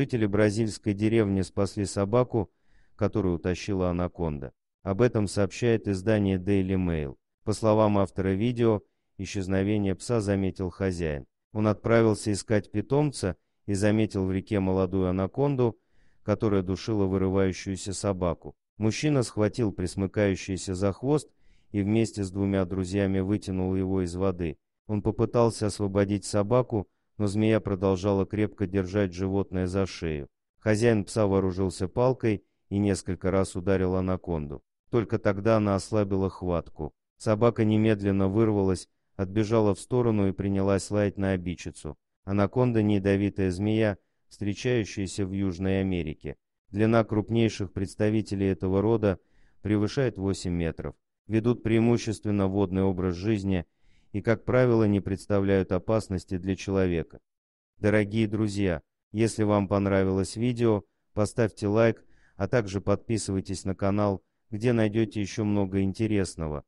Жители бразильской деревни спасли собаку, которую утащила анаконда. Об этом сообщает издание Daily Mail. По словам автора видео, исчезновение пса заметил хозяин. Он отправился искать питомца и заметил в реке молодую анаконду, которая душила вырывающуюся собаку. Мужчина схватил присмыкающийся за хвост и вместе с двумя друзьями вытянул его из воды. Он попытался освободить собаку, но змея продолжала крепко держать животное за шею. Хозяин пса вооружился палкой и несколько раз ударил анаконду. Только тогда она ослабила хватку. Собака немедленно вырвалась, отбежала в сторону и принялась лаять на обидчицу. Анаконда — неядовитая змея, встречающаяся в Южной Америке. Длина крупнейших представителей этого рода превышает 8 метров. Ведут преимущественно водный образ жизни — и, как правило, не представляют опасности для человека. Дорогие друзья, если вам понравилось видео, поставьте лайк, а также подписывайтесь на канал, где найдете еще много интересного.